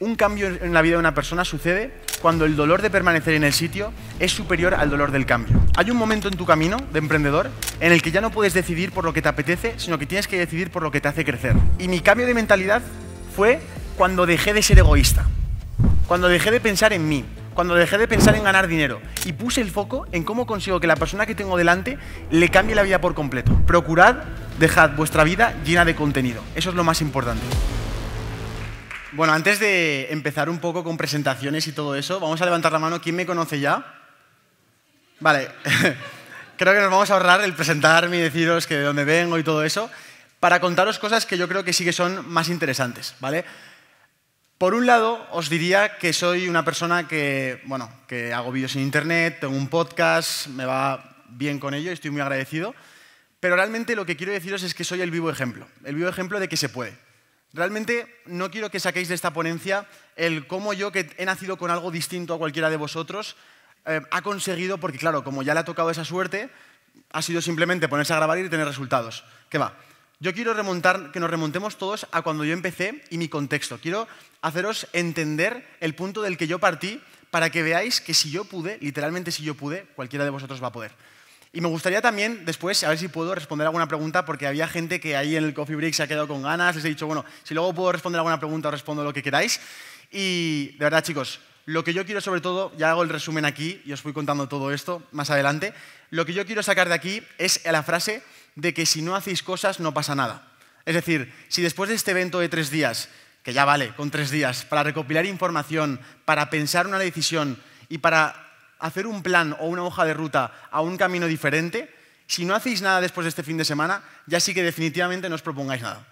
Un cambio en la vida de una persona sucede cuando el dolor de permanecer en el sitio es superior al dolor del cambio. Hay un momento en tu camino de emprendedor en el que ya no puedes decidir por lo que te apetece, sino que tienes que decidir por lo que te hace crecer. Y mi cambio de mentalidad fue cuando dejé de ser egoísta, cuando dejé de pensar en mí, cuando dejé de pensar en ganar dinero y puse el foco en cómo consigo que la persona que tengo delante le cambie la vida por completo. Procurad, dejad vuestra vida llena de contenido. Eso es lo más importante. Bueno, antes de empezar un poco con presentaciones y todo eso, vamos a levantar la mano. ¿Quién me conoce ya? Vale, creo que nos vamos a ahorrar el presentarme y deciros que de dónde vengo y todo eso, para contaros cosas que yo creo que sí que son más interesantes, ¿vale? Por un lado, os diría que soy una persona que, bueno, que hago vídeos en internet, tengo un podcast, me va bien con ello y estoy muy agradecido, pero realmente lo que quiero deciros es que soy el vivo ejemplo, el vivo ejemplo de que se puede. Realmente no quiero que saquéis de esta ponencia el cómo yo, que he nacido con algo distinto a cualquiera de vosotros, eh, ha conseguido, porque claro, como ya le ha tocado esa suerte, ha sido simplemente ponerse a grabar y tener resultados. ¿Qué va? Yo quiero que nos remontemos todos a cuando yo empecé y mi contexto. Quiero haceros entender el punto del que yo partí para que veáis que si yo pude, literalmente si yo pude, cualquiera de vosotros va a poder. Y me gustaría también después, a ver si puedo responder alguna pregunta, porque había gente que ahí en el coffee break se ha quedado con ganas, les he dicho, bueno, si luego puedo responder alguna pregunta, os respondo lo que queráis. Y de verdad, chicos, lo que yo quiero sobre todo, ya hago el resumen aquí y os voy contando todo esto más adelante, lo que yo quiero sacar de aquí es la frase de que si no hacéis cosas no pasa nada. Es decir, si después de este evento de tres días, que ya vale, con tres días, para recopilar información, para pensar una decisión y para hacer un plan o una hoja de ruta a un camino diferente, si no hacéis nada después de este fin de semana, ya sí que definitivamente no os propongáis nada.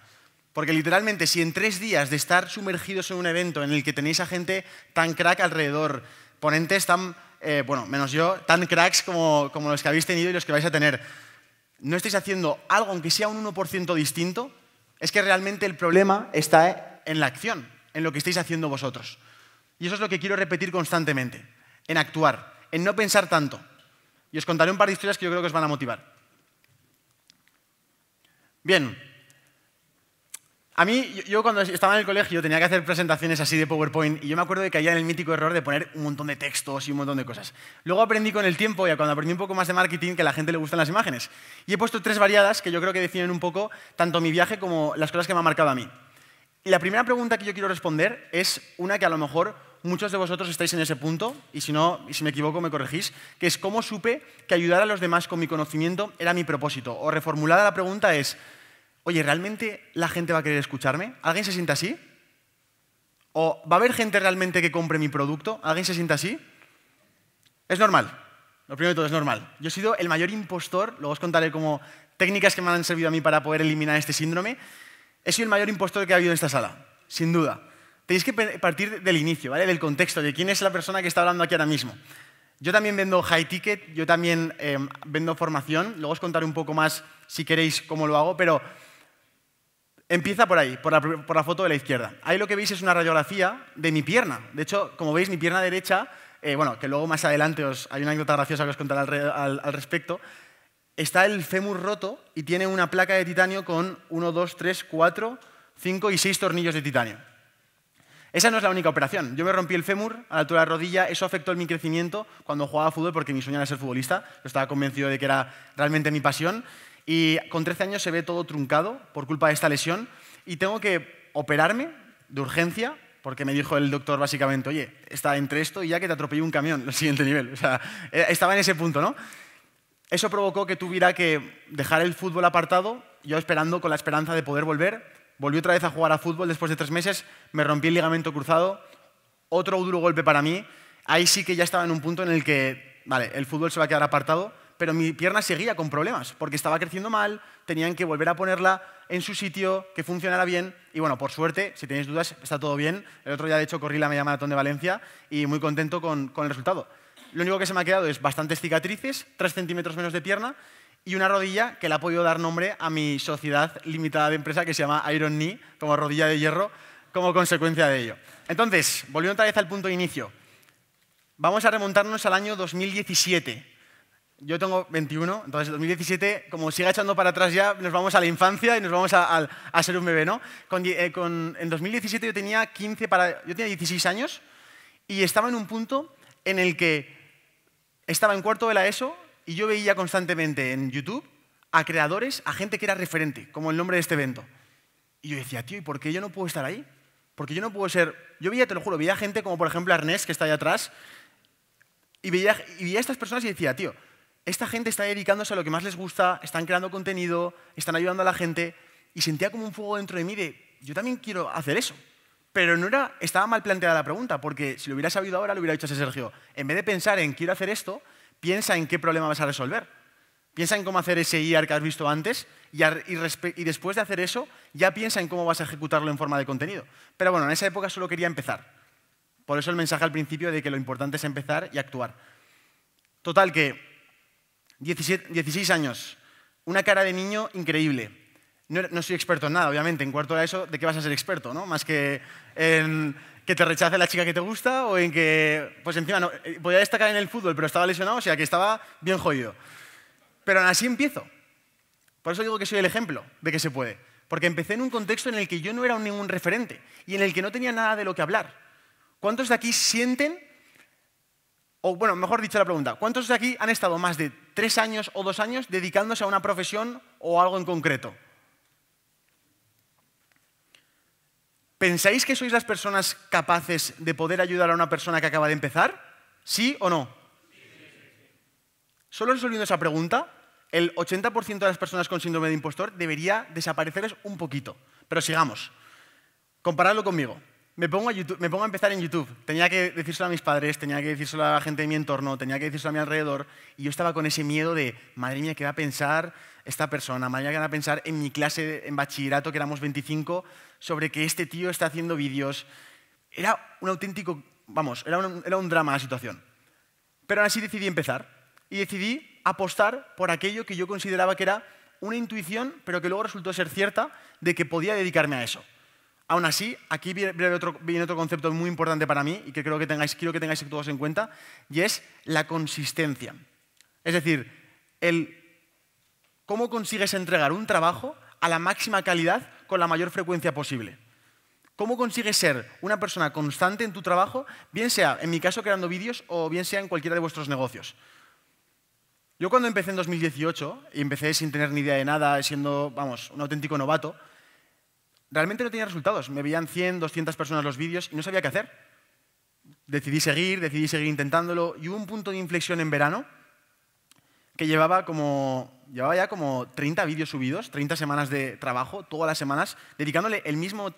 Porque literalmente, si en tres días de estar sumergidos en un evento en el que tenéis a gente tan crack alrededor, ponentes tan, eh, bueno, menos yo, tan cracks como, como los que habéis tenido y los que vais a tener, no estáis haciendo algo, aunque sea un 1% distinto, es que realmente el problema está en la acción, en lo que estáis haciendo vosotros. Y eso es lo que quiero repetir constantemente, en actuar en no pensar tanto. Y os contaré un par de historias que yo creo que os van a motivar. Bien. A mí, yo cuando estaba en el colegio tenía que hacer presentaciones así de PowerPoint y yo me acuerdo de que caía en el mítico error de poner un montón de textos y un montón de cosas. Luego aprendí con el tiempo y cuando aprendí un poco más de marketing que a la gente le gustan las imágenes. Y he puesto tres variadas que yo creo que definen un poco tanto mi viaje como las cosas que me han marcado a mí. Y la primera pregunta que yo quiero responder es una que a lo mejor muchos de vosotros estáis en ese punto, y si no, y si me equivoco me corregís, que es cómo supe que ayudar a los demás con mi conocimiento era mi propósito. O reformulada la pregunta es, oye, ¿realmente la gente va a querer escucharme? ¿Alguien se siente así? ¿O va a haber gente realmente que compre mi producto? ¿Alguien se siente así? Es normal. Lo primero de todo es normal. Yo he sido el mayor impostor, luego os contaré como técnicas que me han servido a mí para poder eliminar este síndrome. He sido el mayor impostor que ha habido en esta sala, sin duda. Tenéis que partir del inicio, Del contexto, de quién es la persona que está hablando aquí ahora mismo. Yo también vendo high ticket, yo también em, vendo formación. Luego os contaré un poco más, si queréis, cómo lo hago, pero empieza por ahí, por la, foto de la izquierda. Ahí lo que veis es una radiografía de mi pierna. De hecho, como veis, mi pierna derecha, eh, bueno, que luego más adelante os, hay una anécdota graciosa que os contaré al, respecto, está el fémur roto y tiene una placa de titanio con 1, 2, 3, 4, 5 y 6 tornillos de titanio. Esa no es la única operación. Yo me rompí el fémur a la altura de la rodilla, eso afectó mi crecimiento cuando jugaba fútbol porque mi sueño era ser futbolista, estaba convencido de que era realmente mi pasión y con 13 años se ve todo truncado por culpa de esta lesión y tengo que operarme de urgencia porque me dijo el doctor básicamente, oye, está entre esto y ya que te atropelló un camión, el siguiente nivel. O sea, eh, estaba en ese punto, ¿no? Eso provocó que tuviera que dejar el fútbol apartado, yo esperando con la esperanza de poder volver Volví otra vez a jugar a fútbol después de tres meses, me rompí el ligamento cruzado, otro duro golpe para mí. Ahí sí que ya estaba en un punto en el que, vale, el fútbol se va a quedar apartado, pero mi pierna seguía con problemas, porque estaba creciendo mal, tenían que volver a ponerla en su sitio, que funcionara bien, y bueno, por suerte, si tenéis dudas, está todo bien. El otro día, de hecho, corrí la media maratón de Valencia y muy contento con, el resultado. Lo único que se me ha quedado es bastantes cicatrices, tres centímetros menos de pierna, y una rodilla que le ha podido dar nombre a mi sociedad limitada de empresa que se llama Iron Knee, como rodilla de hierro, como consecuencia de ello. Entonces, volviendo otra vez al punto de inicio, vamos a remontarnos al año 2017. Yo tengo 21, entonces 2017, como siga echando para atrás ya, nos vamos a la infancia y nos vamos a, a, ser un bebé, ¿no? Eh, en 2017 yo tenía, 15 yo tenía 16 años y estaba en un punto en el que estaba en cuarto de la ESO, y yo veía constantemente en YouTube a creadores, a gente que era referente, como el nombre de este evento. Y yo decía, tío, ¿y por qué yo no puedo estar ahí? Porque yo no puedo ser... Yo veía, te lo juro, veía gente como por ejemplo Arnés, que está ahí atrás, y veía, a estas personas y decía, tío, esta gente está dedicándose a lo que más les gusta, están creando contenido, están ayudando a la gente, y sentía como un fuego dentro de mí de, yo también quiero hacer eso. Pero no era, estaba mal planteada la pregunta, porque si lo hubiera sabido ahora, lo hubiera dicho a ese Sergio. En vez de pensar en quiero hacer esto, piensa en qué problema vas a resolver. Piensa en cómo hacer ese IAR que has visto antes y, después de hacer eso ya piensa en cómo vas a ejecutarlo en forma de contenido. Pero bueno, en esa época solo quería empezar. Por eso el mensaje al principio de que lo importante es empezar y actuar. Total, que 16 años, una cara de niño increíble. No, soy experto en nada, obviamente. En cuarto de eso, ¿de qué vas a ser experto? ¿no? Más que en, que te rechace la chica que te gusta o en que, pues encima, no, eh, podía destacar en el fútbol, pero estaba lesionado, o sea que estaba bien jodido. Pero aún así empiezo. Por eso digo que soy el ejemplo de que se puede. Porque empecé en un contexto en el que yo no era ningún referente y en el que no tenía nada de lo que hablar. ¿Cuántos de aquí sienten, o bueno, mejor dicho la pregunta, ¿cuántos de aquí han estado más de tres años o dos años dedicándose a una profesión o algo en concreto? ¿Pensáis que sois las personas capaces de poder ayudar a una persona que acaba de empezar? ¿Sí o no? Solo resolviendo esa pregunta, el 80% de las personas con síndrome de impostor debería desaparecerles un poquito. Pero sigamos. Comparadlo conmigo. Me pongo, a empezar en YouTube. Tenía que decírselo a mis padres, tenía que decírselo a la gente de mi entorno, tenía que decírselo a mi alrededor. Y yo estaba con ese miedo de, madre mía, ¿qué va a pensar? esta persona, mañana van a pensar en mi clase en bachillerato, que éramos 25, sobre que este tío está haciendo vídeos. Era un auténtico, vamos, era un, era un drama la situación. Pero aún así decidí empezar y decidí apostar por aquello que yo consideraba que era una intuición, pero que luego resultó ser cierta, de que podía dedicarme a eso. Aún así, aquí viene otro, viene otro, concepto muy importante para mí y que creo que tengáis, quiero que tengáis todos en cuenta, y es la consistencia. Es decir, el ¿Cómo consigues entregar un trabajo a la máxima calidad con la mayor frecuencia posible? ¿Cómo consigues ser una persona constante en tu trabajo, bien sea, en mi caso, creando vídeos o bien sea en cualquiera de vuestros negocios? Yo cuando empecé en 2018, y empecé sin tener ni idea de nada, siendo, vamos, un auténtico novato, realmente no tenía resultados. Me veían 100, 200 personas los vídeos y no sabía qué hacer. Decidí seguir, decidí seguir intentándolo y hubo un punto de inflexión en verano que llevaba ya como 30 vídeos subidos, 30 semanas de trabajo, todas las semanas, dedicándole el mismo,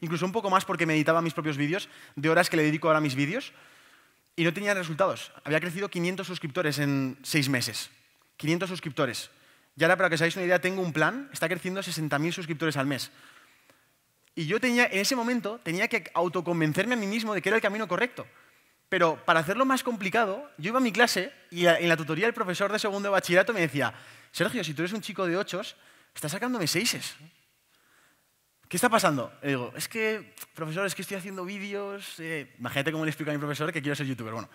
incluso un poco más porque meditaba editaba mis propios vídeos, de horas que le dedico ahora a mis vídeos, y no tenía resultados. Había crecido 500 suscriptores en 6 meses. 500 suscriptores. Y ahora, para que os hagáis una idea, tengo un plan, está creciendo 60.000 suscriptores al mes. Y yo tenía, en ese momento, tenía que autoconvencerme a mí mismo de que era el camino correcto. Pero para hacerlo más complicado, yo iba a mi clase y en la tutoría el profesor de segundo bachillerato me decía, Sergio, si tú eres un chico de ochos, estás sacándome seises. ¿Qué está pasando? Le digo, es que, profesor, es que estoy haciendo vídeos. Eh, imagínate cómo le explico a mi profesor que quiero ser youtuber. Bueno,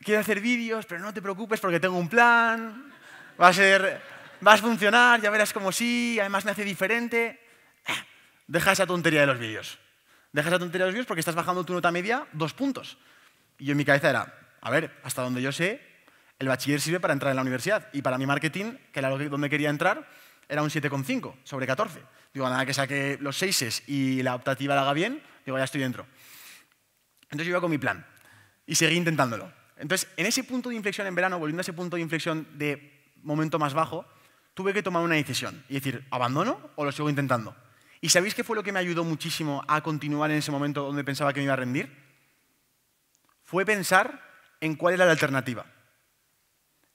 quiero hacer vídeos, pero no te preocupes porque tengo un plan. Va a ser, va a funcionar, ya verás cómo sí, además me hace diferente. Ah, deja esa tontería de los vídeos dejas la tontería de los porque estás bajando tu nota media dos puntos. Y yo en mi cabeza era, a ver, hasta donde yo sé, el bachiller sirve para entrar en la universidad. Y para mi marketing, que era donde quería entrar, era un 7,5 sobre 14. Digo, nada, que saque los 6 y la optativa la haga bien, digo, ya estoy dentro. Entonces yo iba con mi plan y seguí intentándolo. Entonces, en ese punto de inflexión en verano, volviendo a ese punto de inflexión de momento más bajo, tuve que tomar una decisión y decir, ¿abandono o lo sigo intentando? ¿Y sabéis qué fue lo que me ayudó muchísimo a continuar en ese momento donde pensaba que me iba a rendir? Fue pensar en cuál era la alternativa.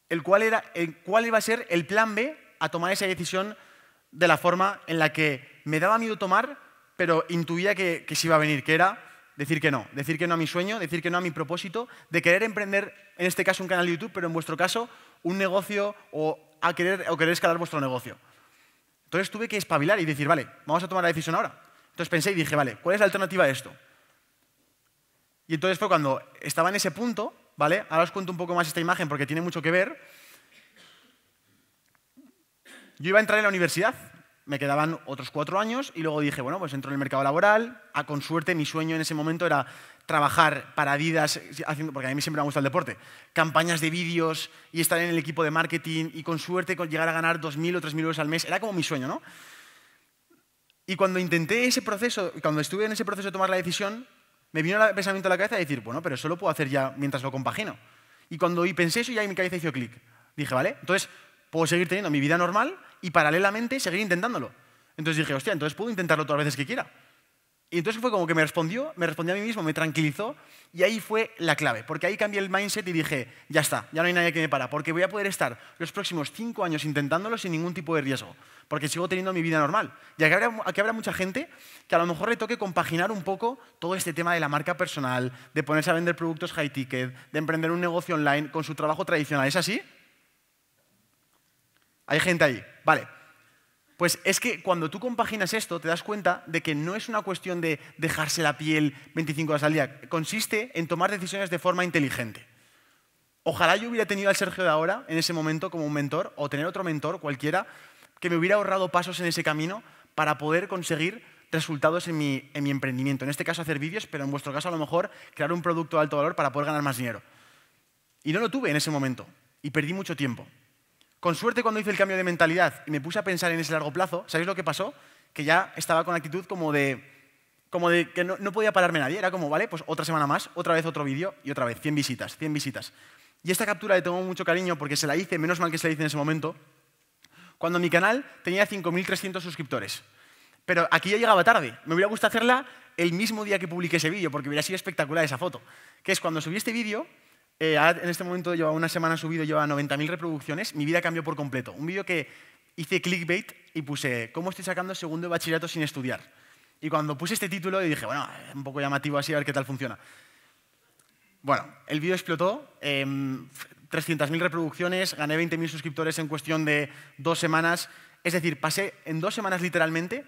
El cuál, iba a ser el plan B a tomar esa decisión de la forma en la que me daba miedo tomar, pero intuía que, que se iba a venir, que era decir que no, decir que no a mi sueño, decir que no a mi propósito, de querer emprender, en este caso un canal de YouTube, pero en vuestro caso un negocio o, a o querer escalar vuestro negocio. Entonces tuve que espabilar y decir, vale, vamos a tomar la decisión ahora. Entonces pensé y dije, vale, ¿cuál es la alternativa a esto? Y entonces fue cuando estaba en ese punto, ¿vale? Ahora os cuento un poco más esta imagen porque tiene mucho que ver. Yo iba a entrar en la universidad, me quedaban otros cuatro años y luego dije, bueno, pues entro en el mercado laboral. A ah, con suerte mi sueño en ese momento era trabajar para Adidas, haciendo, porque a mí siempre me ha gustado el deporte, campañas de vídeos y estar en el equipo de marketing y con suerte llegar a ganar 2.000 o 3.000 euros al mes. Era como mi sueño, ¿no? Y cuando intenté ese proceso, cuando estuve en ese proceso de tomar la decisión, me vino el pensamiento a la cabeza de decir, bueno, pero eso lo puedo hacer ya mientras lo compagino. Y cuando pensé eso, ya en mi cabeza hizo clic. Dije, vale, entonces puedo seguir teniendo mi vida normal y paralelamente seguir intentándolo. Entonces dije, hostia, entonces puedo intentarlo todas las veces que quiera. Y entonces fue como que me respondió, me respondió a mí mismo, me tranquilizó y ahí fue la clave, porque ahí cambié el mindset y dije, ya está, ya no hay nadie que me para, porque voy a poder estar los próximos cinco años intentándolo sin ningún tipo de riesgo, porque sigo teniendo mi vida normal. Y aquí habrá, mucha gente que a lo mejor le toque compaginar un poco todo este tema de la marca personal, de ponerse a vender productos high ticket, de emprender un negocio online con su trabajo tradicional. ¿Es así? Hay gente ahí. Vale. Pues es que cuando tú compaginas esto, te das cuenta de que no es una cuestión de dejarse la piel 25 horas al día. Consiste en tomar decisiones de forma inteligente. Ojalá yo hubiera tenido al Sergio de ahora, en ese momento, como un mentor, o tener otro mentor, cualquiera, que me hubiera ahorrado pasos en ese camino para poder conseguir resultados en mi, emprendimiento. En este caso, hacer vídeos, pero en vuestro caso, a lo mejor, crear un producto de alto valor para poder ganar más dinero. Y no lo tuve en ese momento, y perdí mucho tiempo. Con suerte cuando hice el cambio de mentalidad y me puse a pensar en ese largo plazo, ¿sabéis lo que pasó? Que ya estaba con actitud como de, como de que no, podía pararme nadie. Era como, vale, pues otra semana más, otra vez otro vídeo y otra vez, 100 visitas, 100 visitas. Y esta captura le tengo mucho cariño porque se la hice, menos mal que se la hice en ese momento, cuando mi canal tenía 5.300 suscriptores. Pero aquí ya llegaba tarde. Me hubiera gustado hacerla el mismo día que publiqué ese vídeo, porque hubiera sido espectacular esa foto. Que es cuando subí este vídeo, eh, en este momento lleva una semana subido, lleva 90.000 reproducciones, mi vida cambió por completo. Un vídeo que hice clickbait y puse, ¿cómo estoy sacando segundo de bachillerato sin estudiar? Y cuando puse este título dije, bueno, un poco llamativo así, a ver qué tal funciona. Bueno, el vídeo explotó, 300.000 em, reproducciones, gané 20.000 suscriptores en cuestión de dos semanas. Es decir, pasé en dos semanas literalmente.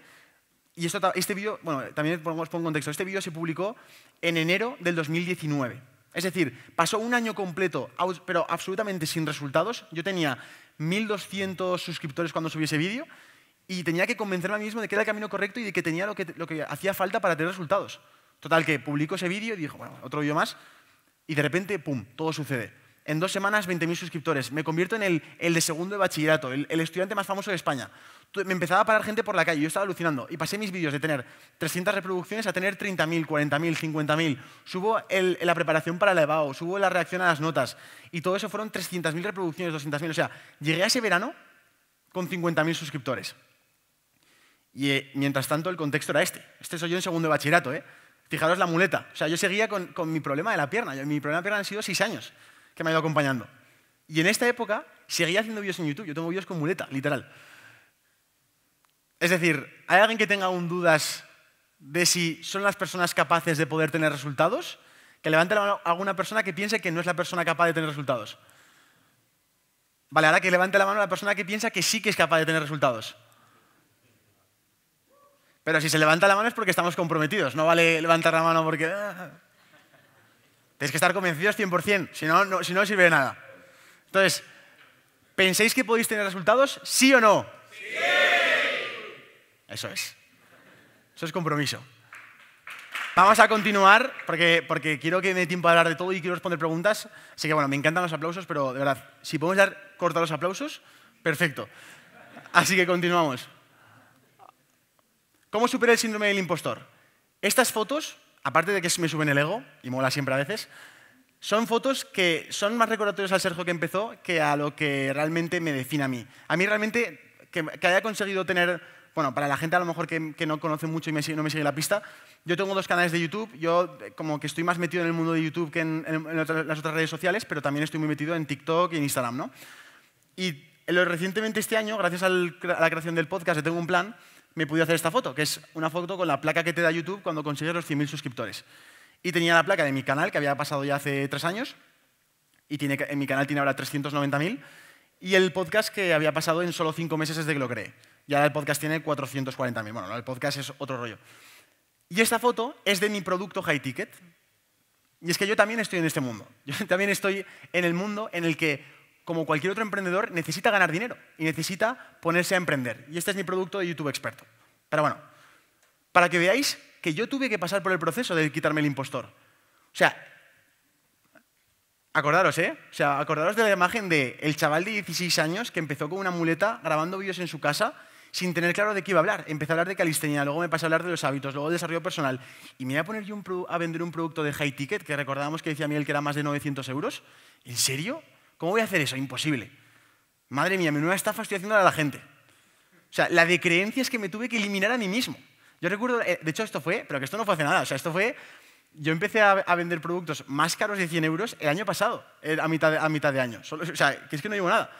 Y esto, este vídeo, bueno, también os pongo en contexto, este vídeo se publicó en enero del 2019. Es decir, pasó un año completo, pero absolutamente sin resultados. Yo tenía 1.200 suscriptores cuando subí ese vídeo y tenía que convencerme a mí mismo de que era el camino correcto y de que tenía lo que, lo que hacía falta para tener resultados. Total, que publico ese vídeo y dijo, bueno, otro vídeo más. Y de repente, ¡pum!, todo sucede en dos semanas 20.000 suscriptores. Me convierto en el, de segundo de bachillerato, el, estudiante más famoso de España. Me empezaba a parar gente por la calle, yo estaba alucinando. Y pasé mis vídeos de tener 300 reproducciones a tener 30.000, 40.000, 50.000. Subo la preparación para el EBAO, subo la reacción a las notas. Y todo eso fueron 300.000 reproducciones, 200.000. O sea, llegué a ese verano con 50.000 suscriptores. Y eh, mientras tanto el contexto era este. Este soy yo en segundo de bachillerato, ¿eh? Fijaros la muleta. O sea, yo seguía con, mi problema de la pierna. mi problema de pierna han sido seis años que me ha ido acompañando. Y en esta época seguía haciendo vídeos en YouTube. Yo tengo vídeos con muleta, literal. Es decir, ¿hay alguien que tenga aún dudas de si son las personas capaces de poder tener resultados? Que levante la mano a alguna persona que piense que no es la persona capaz de tener resultados. Vale, ahora que levante la mano a la persona que piensa que sí que es capaz de tener resultados. Pero si se levanta la mano es porque estamos comprometidos. No vale levantar la mano porque... Ah, Tenéis que estar convencidos 100%, si no, no, si no, sirve de nada. Entonces, ¿pensáis que podéis tener resultados? ¿Sí o no? Sí. Eso es. Eso es compromiso. Vamos a continuar porque, quiero que me dé tiempo a hablar de todo y quiero responder preguntas. Así que bueno, me encantan los aplausos, pero de verdad, si podemos dar corta los aplausos, perfecto. Así que continuamos. ¿Cómo superar el síndrome del impostor? Estas fotos aparte de que me suben el ego, y mola siempre a veces, son fotos que son más recordatorios al Sergio que empezó que a lo que realmente me define a mí. A mí realmente, que, haya conseguido tener, bueno, para la gente a lo mejor que, no conoce mucho y no me sigue la pista, yo tengo dos canales de YouTube, yo como que estoy más metido en el mundo de YouTube que en, las otras redes sociales, pero también estoy muy metido en TikTok y en Instagram, ¿no? Y recientemente este año, gracias a la creación del podcast, tengo un plan me pude hacer esta foto, que es una foto con la placa que te da YouTube cuando consigues los 100.000 suscriptores. Y tenía la placa de mi canal, que había pasado ya hace tres años, y tiene, en mi canal tiene ahora 390.000, y el podcast que había pasado en solo cinco meses desde que lo creé. Y ahora el podcast tiene 440.000. Bueno, el podcast es otro rollo. Y esta foto es de mi producto High Ticket. Y es que yo también estoy en este mundo. Yo también estoy en el mundo en el que como cualquier otro emprendedor, necesita ganar dinero y necesita ponerse a emprender. Y este es mi producto de YouTube experto. Pero bueno, para que veáis que yo tuve que pasar por el proceso de quitarme el impostor. O sea, acordaros, ¿eh? O sea, acordaros de la imagen de chaval de 16 años que empezó con una muleta grabando vídeos en su casa sin tener claro de qué iba a hablar. Empecé a hablar de calistenia, luego me pasé a hablar de los hábitos, luego de desarrollo personal. Y me iba a poner yo a vender un producto de high ticket que recordábamos que decía Miguel que era más de 900 euros. ¿En serio? ¿Cómo voy a hacer eso? Imposible. Madre mía, menuda estafa estoy haciendo a la gente. O sea, la de creencias que me tuve que eliminar a mí mismo. Yo recuerdo, eh, de hecho esto fue, pero que esto no fue hace nada, o sea, esto fue, yo empecé a, vender productos más caros de 100 euros el año pasado, eh, a mitad de, año. o sea, que es que no llevo nada.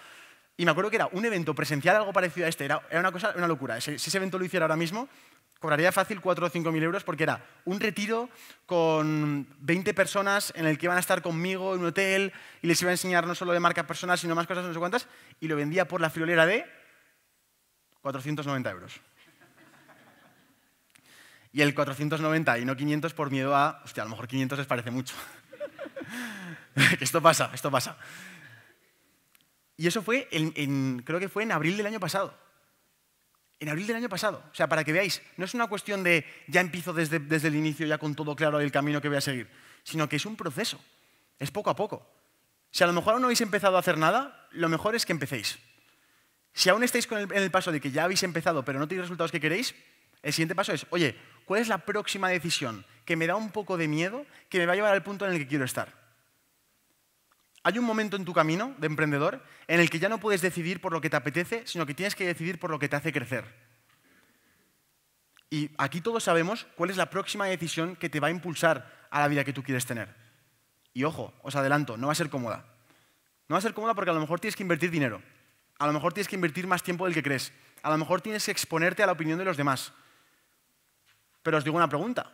Y me acuerdo que era un evento presencial, algo parecido a este, era, una cosa, una locura. si ese evento lo hiciera ahora mismo, cobraría fácil 4 o 5 mil euros porque era un retiro con 20 personas en el que iban a estar conmigo en un hotel y les iba a enseñar no solo de marca personal, sino más cosas, no sé cuántas, y lo vendía por la friolera de 490 euros. Y el 490 y no 500 por miedo a, hostia, a lo mejor 500 les parece mucho. esto pasa, esto pasa. Y eso fue, creo que fue en abril del año pasado. En abril del año pasado. O sea, para que veáis, no es una cuestión de ya empiezo desde, el inicio, ya con todo claro el camino que voy a seguir, sino que es un proceso. Es poco a poco. Si a lo mejor aún no habéis empezado a hacer nada, lo mejor es que empecéis. Si aún estáis en el paso de que ya habéis empezado pero no tenéis resultados que queréis, el siguiente paso es, oye, ¿cuál es la próxima decisión que me da un poco de miedo, que me va a llevar al punto en el que quiero estar? Hay un momento en tu camino de emprendedor en el que ya no puedes decidir por lo que te apetece, sino que tienes que decidir por lo que te hace crecer. Y aquí todos sabemos cuál es la próxima decisión que te va a impulsar a la vida que tú quieres tener. Y ojo, os adelanto, no va a ser cómoda. No va a ser cómoda porque a lo mejor tienes que invertir dinero, a lo mejor tienes que invertir más tiempo del que crees, a lo mejor tienes que exponerte a la opinión de los demás. Pero os digo una pregunta.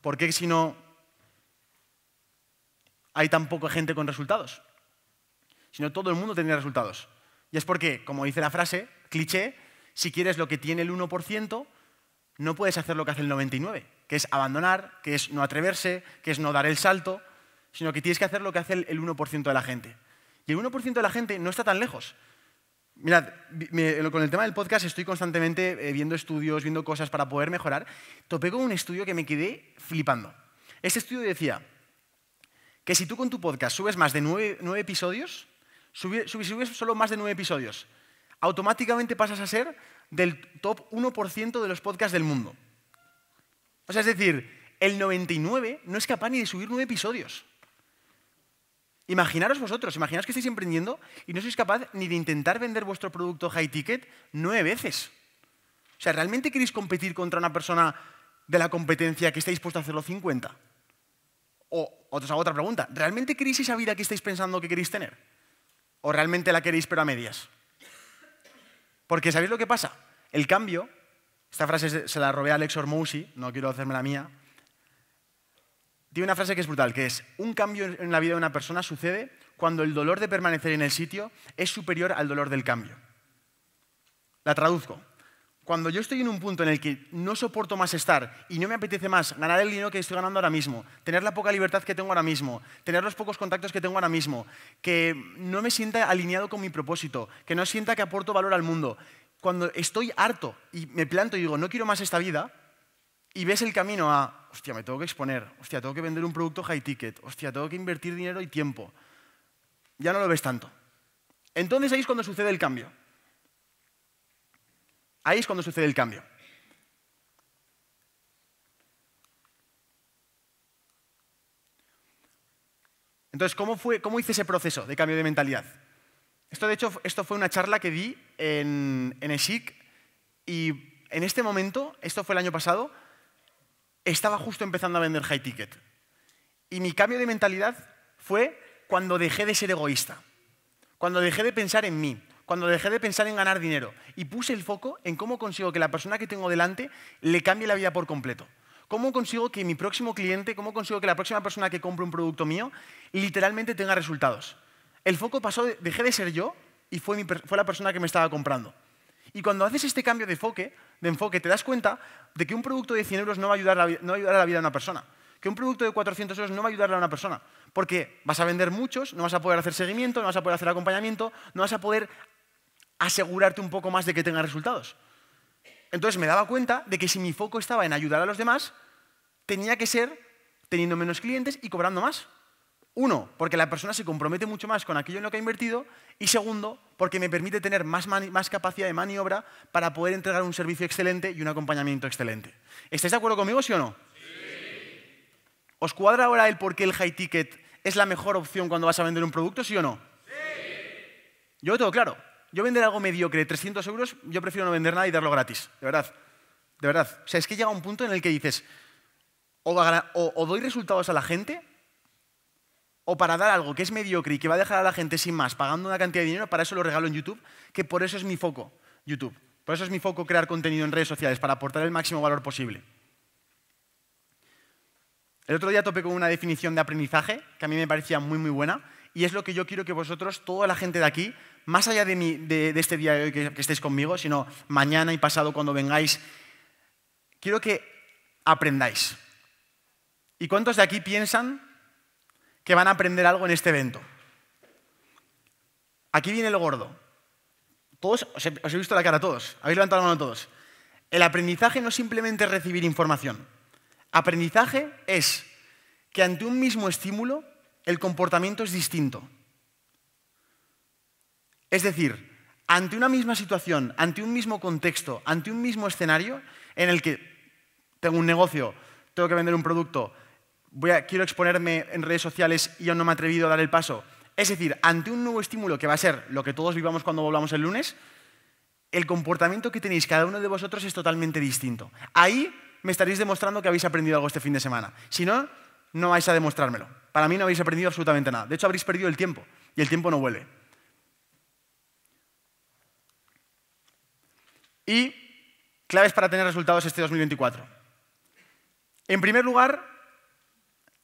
¿Por qué si no hay tan poca gente con resultados. sino todo el mundo tendría resultados. Y es porque, como dice la frase, cliché, si quieres lo que tiene el 1%, no puedes hacer lo que hace el 99%, que es abandonar, que es no atreverse, que es no dar el salto, sino que tienes que hacer lo que hace el 1% de la gente. Y el 1% de la gente no está tan lejos. Mirad, con el tema del podcast estoy constantemente eh, viendo estudios, viendo cosas para poder mejorar. Topé con un estudio que me quedé flipando. Este estudio decía, que si tú con tu podcast subes más de nueve, episodios, si subes, solo más de nueve episodios, automáticamente pasas a ser del top 1% de los podcasts del mundo. O sea, es decir, el 99 no es capaz ni de subir nueve episodios. Imaginaros vosotros, imaginaos que estáis emprendiendo y no sois capaz ni de intentar vender vuestro producto high ticket nueve veces. O sea, ¿realmente queréis competir contra una persona de la competencia que está dispuesta a hacerlo 50? O os hago otra pregunta, ¿realmente queréis esa vida que estáis pensando que queréis tener? ¿O realmente la queréis pero a medias? Porque ¿sabéis lo que pasa? El cambio, esta frase se la robé a Alex Ormousi, no quiero hacerme la mía, tiene una frase que es brutal, que es, un cambio en la vida de una persona sucede cuando el dolor de permanecer en el sitio es superior al dolor del cambio. La traduzco cuando yo estoy en un punto en el que no soporto más estar y no me apetece más ganar el dinero que estoy ganando ahora mismo, tener la poca libertad que tengo ahora mismo, tener los pocos contactos que tengo ahora mismo, que no me sienta alineado con mi propósito, que no sienta que aporto valor al mundo, cuando estoy harto y me planto y digo, no quiero más esta vida, y ves el camino a, hostia, me tengo que exponer, hostia, tengo que vender un producto high ticket, hostia, tengo que invertir dinero y tiempo, ya no lo ves tanto. Entonces ahí es cuando sucede el cambio. Ahí es cuando sucede el cambio. Entonces, ¿cómo, fue, ¿cómo hice ese proceso de cambio de mentalidad? Esto, de hecho, esto fue una charla que di en, en ESIC y en este momento, esto fue el año pasado, estaba justo empezando a vender high ticket. Y mi cambio de mentalidad fue cuando dejé de ser egoísta, cuando dejé de pensar en mí, cuando dejé de pensar en ganar dinero y puse el foco en cómo consigo que la persona que tengo delante le cambie la vida por completo. ¿Cómo consigo que mi próximo cliente, cómo consigo que la próxima persona que compre un producto mío literalmente tenga resultados? El foco pasó, dejé de ser yo y fue, fue la persona que me estaba comprando. Y cuando haces este cambio de enfoque, de enfoque, te das cuenta de que un producto de 100 euros no va, a ayudar a la, no va a ayudar a la vida de una persona. Que un producto de 400 euros no va a ayudarle a una persona. Porque vas a vender muchos, no vas a poder hacer seguimiento, no vas a poder hacer acompañamiento, no vas a poder asegurarte un poco más de que tenga resultados. Entonces me daba cuenta de que si mi foco estaba en ayudar a los demás, tenía que ser teniendo menos clientes y cobrando más. Uno, porque la persona se compromete mucho más con aquello en lo que ha invertido. Y segundo, porque me permite tener más, más, capacidad de maniobra para poder entregar un servicio excelente y un acompañamiento excelente. ¿Estáis de acuerdo conmigo, sí o no? Sí. ¿Os cuadra ahora el por qué el high ticket es la mejor opción cuando vas a vender un producto, sí o no? Sí. Yo lo tengo claro yo vender algo mediocre, 300 euros, yo prefiero no vender nada y darlo gratis, de verdad. De verdad. O sea, es que llega un punto en el que dices, o, doy resultados a la gente, o para dar algo que es mediocre y que va a dejar a la gente sin más, pagando una cantidad de dinero, para eso lo regalo en YouTube, que por eso es mi foco, YouTube. Por eso es mi foco crear contenido en redes sociales, para aportar el máximo valor posible. El otro día topé con una definición de aprendizaje que a mí me parecía muy, muy buena, y es lo que yo quiero que vosotros, toda la gente de aquí, más allá de, este día que, estéis conmigo, sino mañana y pasado cuando vengáis, quiero que aprendáis. ¿Y cuántos de aquí piensan que van a aprender algo en este evento? Aquí viene el gordo. Todos, os he visto la cara a todos, habéis levantado la mano a todos. El aprendizaje no es simplemente recibir información. Aprendizaje es que ante un mismo estímulo el comportamiento es distinto. Es decir, ante una misma situación, ante un mismo contexto, ante un mismo escenario en el que tengo un negocio, tengo que vender un producto, quiero exponerme en redes sociales y yo no me he atrevido a dar el paso. Es decir, ante un nuevo estímulo que va a ser lo que todos vivamos cuando volvamos el lunes, el comportamiento que tenéis cada uno de vosotros es totalmente distinto. Ahí me estaréis demostrando que habéis aprendido algo este fin de semana. Si no, no vais a demostrármelo. Para mí no habéis aprendido absolutamente nada. De hecho, habréis perdido el tiempo y el tiempo no huele. Y claves para tener resultados este 2024. En primer lugar,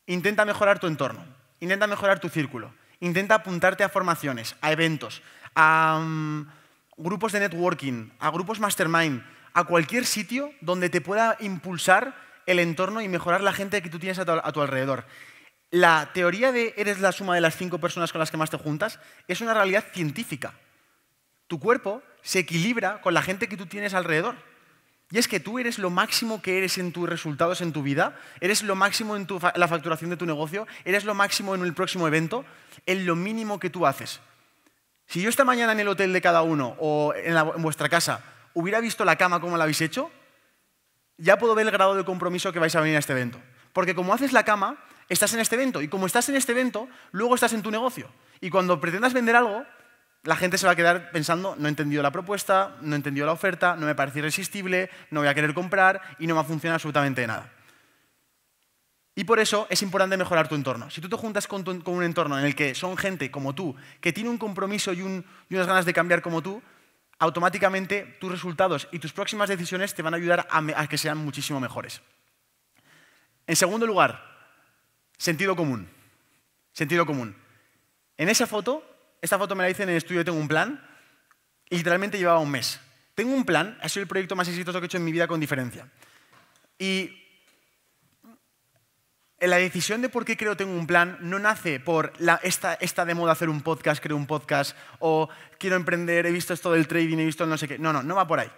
intenta mejorar tu entorno, intenta mejorar tu círculo, intenta apuntarte a formaciones, a eventos, a mm, grupos de networking, a grupos mastermind, a cualquier sitio donde te pueda impulsar el entorno y mejorar la gente que tú tienes a tu, alrededor. La teoría de eres la suma de las cinco personas con las que más te juntas es una realidad científica. Tu cuerpo se equilibra con la gente que tú tienes alrededor. Y es que tú eres lo máximo que eres en tus resultados en tu vida, eres lo máximo en la facturación de tu negocio, eres lo máximo en el próximo evento, en lo mínimo que tú haces. Si yo esta mañana en el hotel de cada uno o en vuestra casa hubiera visto la cama como la habéis hecho, ya puedo ver el grado de compromiso que vais a venir a este evento. Porque como haces la cama, estás en este evento. Y como estás en este evento, luego estás en tu negocio. Y cuando pretendas vender algo, la gente se va a quedar pensando, no he entendido la propuesta, no he entendido la oferta, no me parece irresistible, no voy a querer comprar y no va a funcionar absolutamente nada. Y por eso es importante mejorar tu entorno. Si tú te juntas con, un entorno en el que son gente como tú, que tiene un compromiso y unas ganas de cambiar como tú, automáticamente tus resultados y tus próximas decisiones te van a ayudar a, que sean muchísimo mejores. En segundo lugar, sentido común. Sentido común. En esa foto, esta foto me la hice en el estudio Tengo un plan, y literalmente llevaba un mes. Tengo un plan, ha sido el proyecto más exitoso que he hecho en mi vida con diferencia. Y la decisión de por qué creo tengo un plan no nace por esta, esta de moda hacer un podcast, creo un podcast, o quiero emprender, he visto esto del trading, he visto no sé qué. No, no, no va por ahí.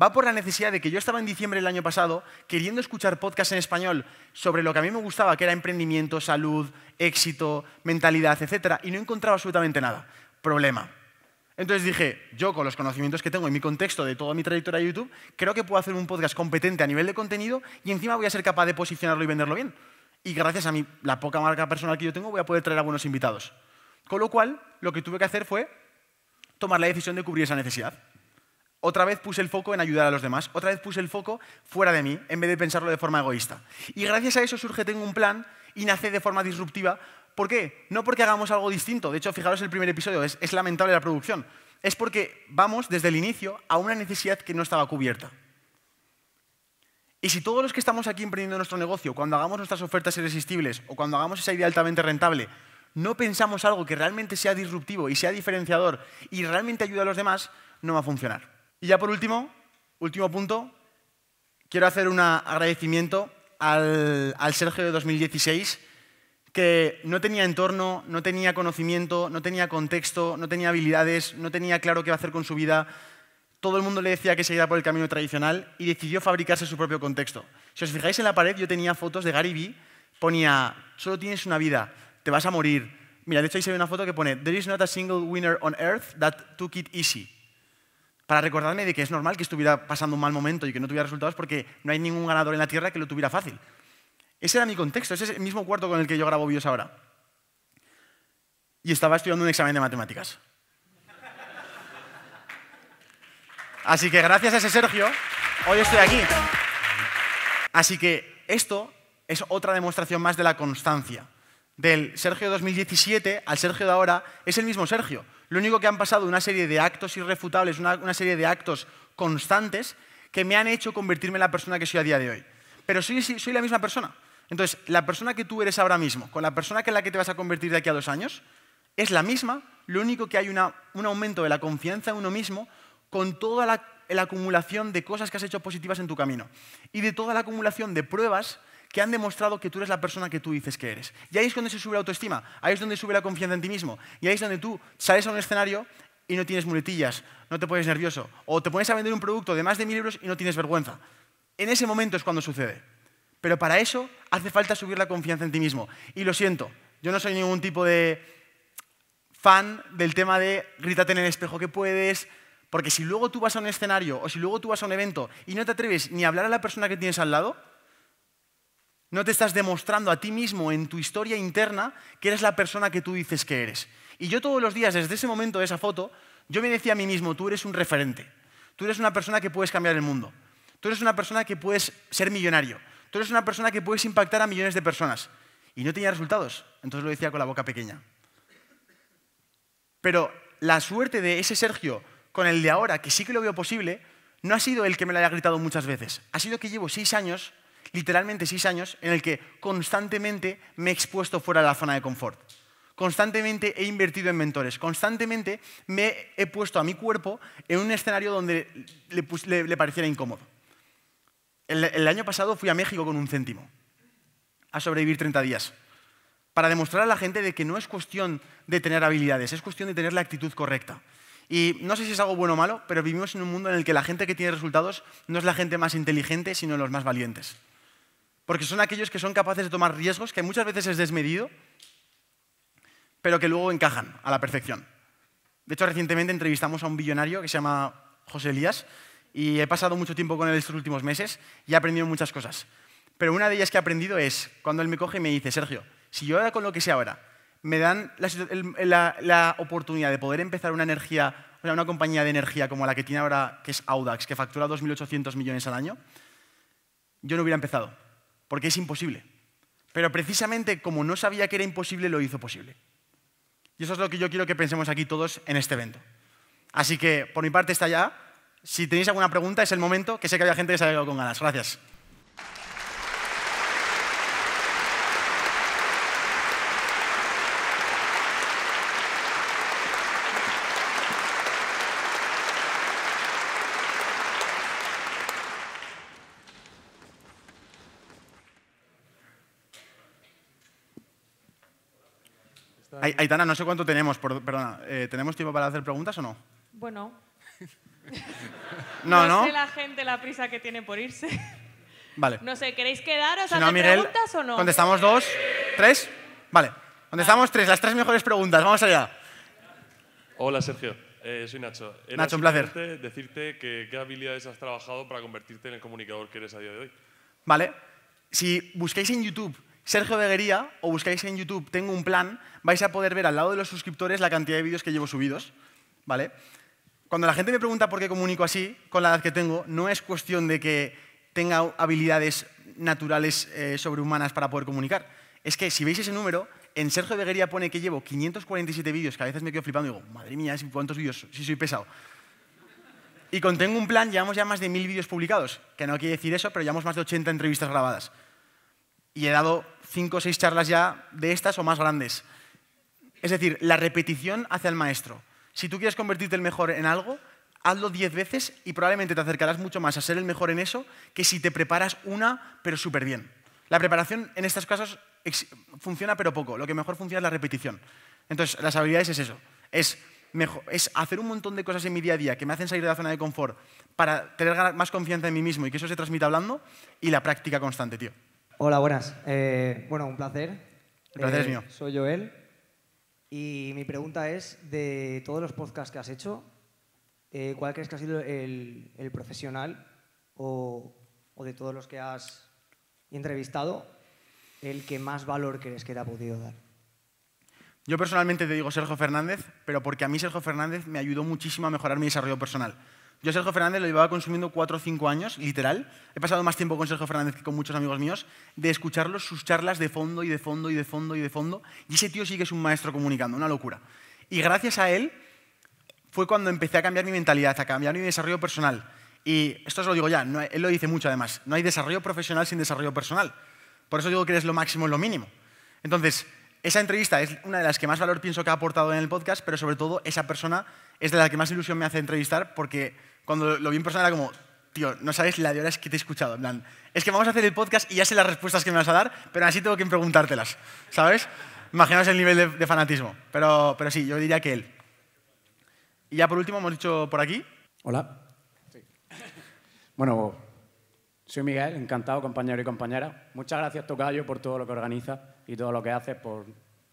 Va por la necesidad de que yo estaba en diciembre del año pasado queriendo escuchar podcasts en español sobre lo que a mí me gustaba, que era emprendimiento, salud, éxito, mentalidad, etc. Y no encontraba absolutamente nada. Problema. Entonces dije, yo con los conocimientos que tengo y mi contexto de toda mi trayectoria de YouTube, creo que puedo hacer un podcast competente a nivel de contenido y encima voy a ser capaz de posicionarlo y venderlo bien y gracias a mí, la poca marca personal que yo tengo voy a poder traer a buenos invitados. Con lo cual, lo que tuve que hacer fue tomar la decisión de cubrir esa necesidad. Otra vez puse el foco en ayudar a los demás, otra vez puse el foco fuera de mí, en vez de pensarlo de forma egoísta. Y gracias a eso surge Tengo un plan y nace de forma disruptiva. ¿Por qué? No porque hagamos algo distinto, de hecho, fijaros el primer episodio, es lamentable la producción. Es porque vamos desde el inicio a una necesidad que no estaba cubierta. Y si todos los que estamos aquí emprendiendo nuestro negocio, cuando hagamos nuestras ofertas irresistibles o cuando hagamos esa idea altamente rentable, no pensamos algo que realmente sea disruptivo y sea diferenciador y realmente ayude a los demás, no va a funcionar. Y ya por último, último punto, quiero hacer un agradecimiento al, Sergio de 2016, que no tenía entorno, no tenía conocimiento, no tenía contexto, no tenía habilidades, no tenía claro qué va a hacer con su vida, todo el mundo le decía que se iba por el camino tradicional y decidió fabricarse su propio contexto. Si os fijáis en la pared, yo tenía fotos de Gary Vee, ponía, solo tienes una vida, te vas a morir. Mira, de hecho ahí se ve una foto que pone, there is not a single winner on earth that took it easy. Para recordarme de que es normal que estuviera pasando un mal momento y que no tuviera resultados porque no hay ningún ganador en la Tierra que lo tuviera fácil. Ese era mi contexto, ese es el mismo cuarto con el que yo grabo vídeos ahora. Y estaba estudiando un examen de matemáticas. Así que gracias a ese Sergio, hoy estoy aquí. Así que esto es otra demostración más de la constancia. Del Sergio 2017 al Sergio de ahora es el mismo Sergio. Lo único que han pasado una serie de actos irrefutables, una, serie de actos constantes que me han hecho convertirme en la persona que soy a día de hoy. Pero soy, la misma persona. Entonces, la persona que tú eres ahora mismo, con la persona que en la que te vas a convertir de aquí a dos años, es la misma, lo único que hay un aumento de la confianza en uno mismo, con toda la, acumulación de cosas que has hecho positivas en tu camino y de toda la acumulación de pruebas que han demostrado que tú eres la persona que tú dices que eres. Y ahí es donde se sube la autoestima, ahí es donde sube la confianza en ti mismo, y ahí es donde tú sales a un escenario y no tienes muletillas, no te pones nervioso, o te pones a vender un producto de más de mil euros y no tienes vergüenza. En ese momento es cuando sucede. Pero para eso hace falta subir la confianza en ti mismo. Y lo siento, yo no soy ningún tipo de fan del tema de grítate en el espejo que puedes, porque si luego tú vas a un escenario o si luego tú vas a un evento y no te atreves ni a hablar a la persona que tienes al lado, no te estás demostrando a ti mismo en tu historia interna que eres la persona que tú dices que eres. Y yo todos los días, desde ese momento de esa foto, yo me decía a mí mismo, tú eres un referente, tú eres una persona que puedes cambiar el mundo, tú eres una persona que puedes ser millonario, tú eres una persona que puedes impactar a millones de personas. Y no tenía resultados, entonces lo decía con la boca pequeña. Pero la suerte de ese Sergio con el de ahora, que sí que lo veo posible, no ha sido el que me lo haya gritado muchas veces. Ha sido que llevo seis años, literalmente seis años, en el que constantemente me he expuesto fuera de la zona de confort. Constantemente he invertido en mentores. Constantemente me he puesto a mi cuerpo en un escenario donde le, pareciera incómodo. El, el año pasado fui a México con un céntimo a sobrevivir 30 días para demostrar a la gente de que no es cuestión de tener habilidades, es cuestión de tener la actitud correcta. Y no sé si es algo bueno o malo, pero vivimos en un mundo en el que la gente que tiene resultados no es la gente más inteligente, sino los más valientes. Porque son aquellos que son capaces de tomar riesgos, que muchas veces es desmedido, pero que luego encajan a la perfección. De hecho, recientemente entrevistamos a un millonario que se llama José Elías y he pasado mucho tiempo con él estos últimos meses y he aprendido muchas cosas. Pero una de ellas que he aprendido es cuando él me coge y me dice, Sergio, si yo ahora con lo que sé ahora me dan la, oportunidad de poder empezar una energía, una compañía de energía como la que tiene ahora, que es Audax, que factura 2.800 millones al año, yo no hubiera empezado, porque es imposible. Pero precisamente como no sabía que era imposible, lo hizo posible. Y eso es lo que yo quiero que pensemos aquí todos en este evento. Así que, por mi parte, está ya. Si tenéis alguna pregunta, es el momento, que sé que había gente que se ha llegado con ganas. Gracias. Aitana, no sé cuánto tenemos, perdona. Eh, ¿Tenemos tiempo para hacer preguntas o no? Bueno. no, no. No sé la gente la prisa que tiene por irse. Vale. No sé, ¿queréis quedaros a no, preguntas o no? ¿Contestamos dos? ¿Tres? Vale. Contestamos ah. tres, las tres mejores preguntas. Vamos allá. Hola, Sergio. Eh, soy Nacho. Nacho, un placer. Decirte qué habilidades has trabajado para convertirte en el comunicador que eres a día de hoy. Vale. Si buscáis en YouTube Sergio Beguería, o buscáis en YouTube Tengo un plan, vais a poder ver al lado de los suscriptores la cantidad de vídeos que llevo subidos. ¿vale? Cuando la gente me pregunta por qué comunico así, con la edad que tengo, no es cuestión de que tenga habilidades naturales eh, sobrehumanas para poder comunicar. Es que si veis ese número, en Sergio Deguería pone que llevo 547 vídeos, que a veces me quedo flipando y digo, madre mía, ¿cuántos vídeos? Si soy pesado. Y con Tengo un plan llevamos ya más de mil vídeos publicados, que no quiere decir eso, pero llevamos más de 80 entrevistas grabadas y he dado cinco o seis charlas ya de estas o más grandes. Es decir, la repetición hacia el maestro. Si tú quieres convertirte el mejor en algo, hazlo diez veces y probablemente te acercarás mucho más a ser el mejor en eso que si te preparas una, pero súper bien. La preparación en estos casos funciona pero poco. Lo que mejor funciona es la repetición. Entonces, las habilidades es eso. Es, mejor, es hacer un montón de cosas en mi día a día que me hacen salir de la zona de confort para tener más confianza en mí mismo y que eso se transmita hablando y la práctica constante, tío. Hola, buenas. Eh, bueno, un placer. El placer eh, mío. Soy Joel. Y mi pregunta es, de todos los podcasts que has hecho, eh, ¿cuál crees que ha sido el, profesional o, o, de todos los que has entrevistado, el que más valor crees que te ha podido dar? Yo personalmente te digo Sergio Fernández, pero porque a mí Sergio Fernández me ayudó muchísimo a mejorar mi desarrollo personal. Yo Sergio Fernández lo llevaba consumiendo cuatro o cinco años, literal. He pasado más tiempo con Sergio Fernández que con muchos amigos míos, de escucharlos sus charlas de fondo y de fondo y de fondo y de fondo. Y ese tío sí que es un maestro comunicando, una locura. Y gracias a él fue cuando empecé a cambiar mi mentalidad, a cambiar mi desarrollo personal. Y esto se lo digo ya, no, él lo dice mucho además, no hay desarrollo profesional sin desarrollo personal. Por eso digo que eres lo máximo y lo mínimo. Entonces, esa entrevista es una de las que más valor pienso que ha aportado en el podcast, pero sobre todo esa persona es de la que más ilusión me hace entrevistar porque cuando lo vi en persona era como, tío, no sabes la de horas que te he escuchado. En plan, es que vamos a hacer el podcast y ya sé las respuestas que me vas a dar, pero así tengo que preguntártelas, ¿sabes? Imaginaos el nivel de, fanatismo. Pero, pero sí, yo diría que él. Y ya por último hemos dicho por aquí. Hola. Bueno, soy Miguel, encantado compañero y compañera. Muchas gracias Tocayo por todo lo que organizas y todo lo que haces por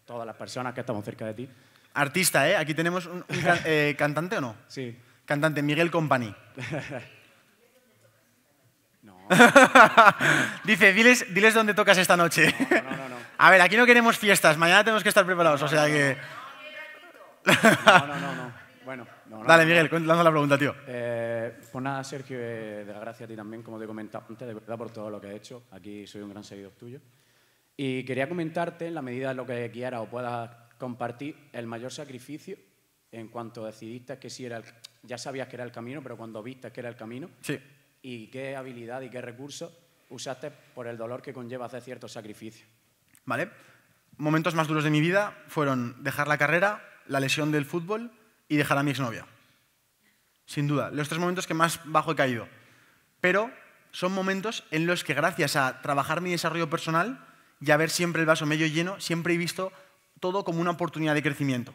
todas las personas que estamos cerca de ti. Artista, ¿eh? Aquí tenemos un, eh, cantante o no? Sí. Cantante, Miguel Company. no. Dice, diles, diles dónde tocas esta noche. No, no, no, A ver, aquí no queremos fiestas, mañana tenemos que estar preparados, o sea que... no, no, no. Dale, Miguel, lanza la pregunta, tío. Eh, pues nada, Sergio, gracias eh, de gracia a ti también, como te he comentado antes, de verdad por todo lo que has hecho. Aquí soy un gran seguidor tuyo. Y quería comentarte, en la medida de lo que quiera o puedas compartir, el mayor sacrificio en cuanto decidiste que sí era el, ya sabías que era el camino, pero cuando viste que era el camino, sí. y qué habilidad y qué recursos usaste por el dolor que conlleva hacer ciertos sacrificios. Vale. Momentos más duros de mi vida fueron dejar la carrera, la lesión del fútbol y dejar a mi exnovia. Sin duda, los tres momentos que más bajo he caído. Pero son momentos en los que gracias a trabajar mi desarrollo personal y a ver siempre el vaso medio lleno, siempre he visto todo como una oportunidad de crecimiento.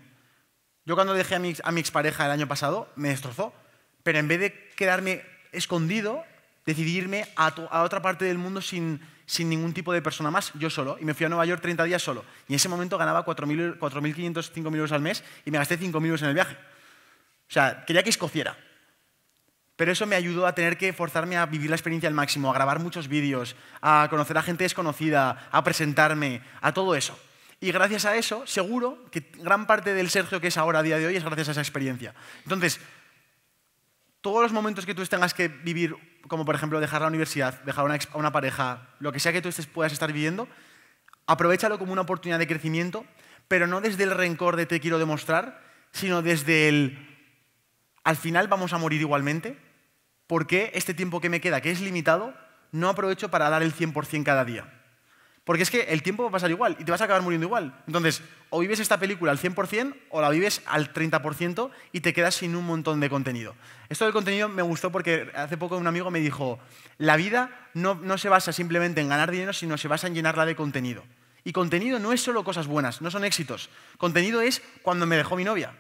Yo cuando dejé a mi, a mi expareja el año pasado, me destrozó. Pero en vez de quedarme escondido, decidí irme a otra parte del mundo sin, sin ningún tipo de persona más, yo solo. Y me fui a Nueva York 30 días solo. Y en ese momento ganaba 4.500, 5.000 euros al mes y me gasté 5.000 euros en el viaje. O sea, quería que escociera. Pero eso me ayudó a tener que forzarme a vivir la experiencia al máximo, a grabar muchos vídeos, a conocer a gente desconocida, a presentarme, a todo eso. Y gracias a eso, seguro que gran parte del Sergio que es ahora a día de hoy es gracias a esa experiencia. Entonces, todos los momentos que tú tengas que vivir como por ejemplo dejar la universidad, dejar a una pareja, lo que sea que tú estés, puedas estar viviendo, aprovechalo como una oportunidad de crecimiento, pero no desde el rencor de te quiero demostrar, sino desde el al final vamos a morir igualmente, porque este tiempo que me queda, que es limitado, no aprovecho para dar el 100% cada día. Porque es que el tiempo va a pasar igual y te vas a acabar muriendo igual. Entonces, o vives esta película al 100% o la vives al 30% y te quedas sin un montón de contenido. Esto del contenido me gustó porque hace poco un amigo me dijo, la vida no, se basa simplemente en ganar dinero, sino se basa en llenarla de contenido. Y contenido no es solo cosas buenas, no son éxitos. Contenido es cuando me dejó mi novia,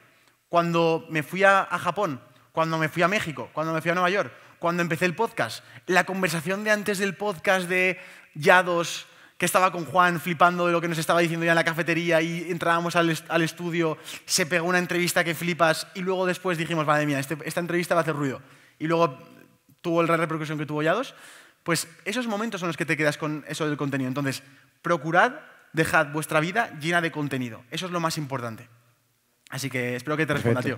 cuando me fui a, a Japón, cuando me fui a México, cuando me fui a Nueva York, cuando empecé el podcast, la conversación de antes del podcast de ya Yados que estaba con Juan flipando de lo que nos estaba diciendo ya en la cafetería y entrábamos al, estudio, se pegó una entrevista que flipas y luego después dijimos, madre mía, este, esta entrevista va a hacer ruido. Y luego tuvo la repercusión que tuvo dos. Pues esos momentos son los que te quedas con eso del contenido. Entonces, procurad, dejad vuestra vida llena de contenido. Eso es lo más importante. Así que espero que te responda, tío.